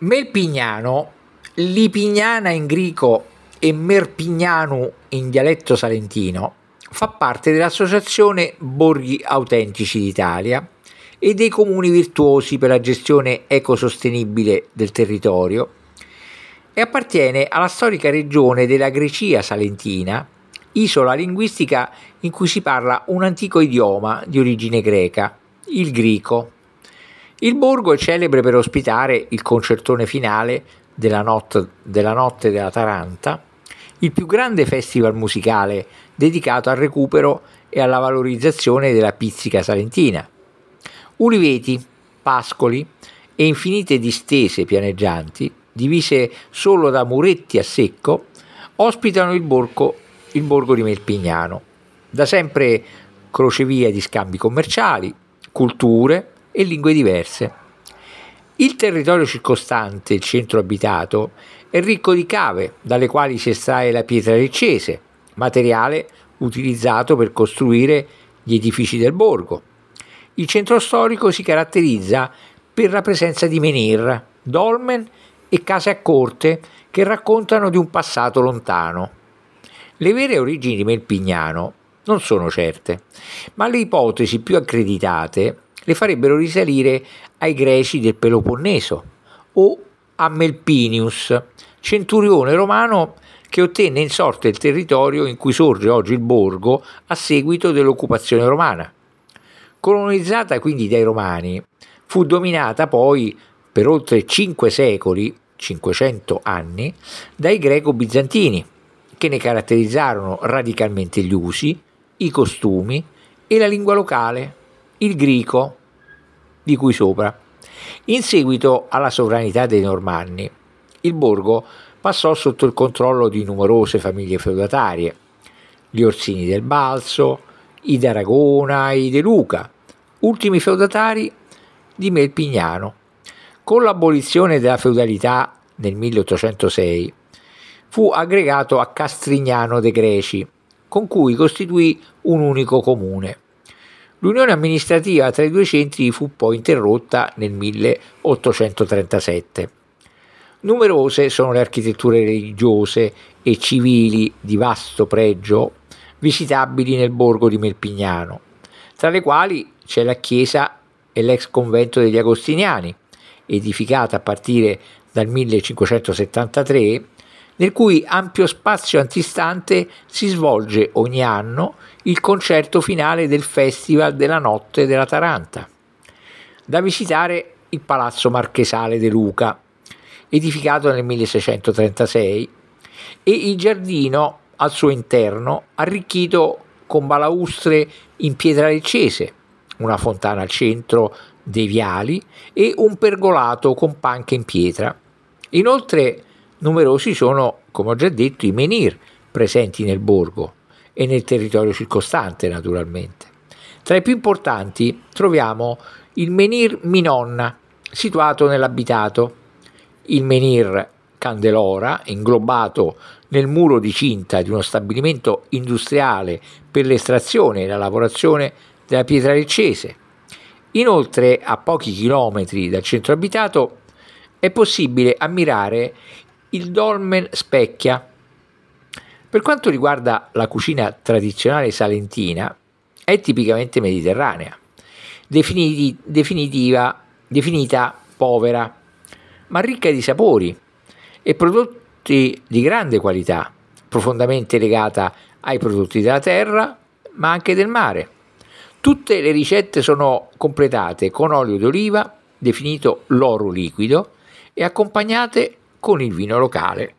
Melpignano, Lipignana in greco e Merpignanu in dialetto salentino fa parte dell'associazione Borghi Autentici d'Italia e dei comuni virtuosi per la gestione ecosostenibile del territorio e appartiene alla storica regione della Grecia salentina, isola linguistica in cui si parla un antico idioma di origine greca, il greco. Il borgo è celebre per ospitare il concertone finale della notte, della notte della Taranta, il più grande festival musicale dedicato al recupero e alla valorizzazione della pizzica salentina. Uliveti, pascoli e infinite distese pianeggianti, divise solo da muretti a secco, ospitano il borgo, il borgo di Melpignano, da sempre crocevia di scambi commerciali, culture, e lingue diverse. Il territorio circostante, il centro abitato, è ricco di cave dalle quali si estrae la pietra leccese, materiale utilizzato per costruire gli edifici del borgo. Il centro storico si caratterizza per la presenza di menhir, dolmen e case a corte che raccontano di un passato lontano. Le vere origini di Melpignano non sono certe, ma le ipotesi più accreditate le farebbero risalire ai greci del Peloponneso o a Melpinius, centurione romano che ottenne in sorte il territorio in cui sorge oggi il borgo a seguito dell'occupazione romana. Colonizzata quindi dai romani, fu dominata poi per oltre cinque secoli, 500 anni, dai greco-bizantini, che ne caratterizzarono radicalmente gli usi, i costumi e la lingua locale, il Grico di cui sopra. In seguito alla sovranità dei Normanni, il borgo passò sotto il controllo di numerose famiglie feudatarie, gli Orsini del Balzo, i d'Aragona e i De Luca, ultimi feudatari di Melpignano. Con l'abolizione della feudalità nel 1806 fu aggregato a Castrignano de Greci, con cui costituì un unico comune. L'unione amministrativa tra i due centri fu poi interrotta nel 1837. Numerose sono le architetture religiose e civili di vasto pregio visitabili nel borgo di Melpignano, tra le quali c'è la chiesa e l'ex convento degli Agostiniani, edificata a partire dal 1573 nel cui ampio spazio antistante si svolge ogni anno il concerto finale del Festival della Notte della Taranta. Da visitare il Palazzo Marchesale De Luca, edificato nel 1636, e il giardino al suo interno arricchito con balaustre in pietra leccese, una fontana al centro dei viali e un pergolato con panche in pietra. Inoltre Numerosi sono, come ho già detto, i menhir presenti nel borgo e nel territorio circostante naturalmente. Tra i più importanti troviamo il menhir Minonna, situato nell'abitato, il menhir Candelora, inglobato nel muro di cinta di uno stabilimento industriale per l'estrazione e la lavorazione della pietra leccese. Inoltre, a pochi chilometri dal centro abitato, è possibile ammirare il dolmen specchia. Per quanto riguarda la cucina tradizionale salentina, è tipicamente mediterranea, definiti, definita povera, ma ricca di sapori e prodotti di grande qualità, profondamente legata ai prodotti della terra, ma anche del mare. Tutte le ricette sono completate con olio d'oliva, definito l'oro liquido, e accompagnate con il vino locale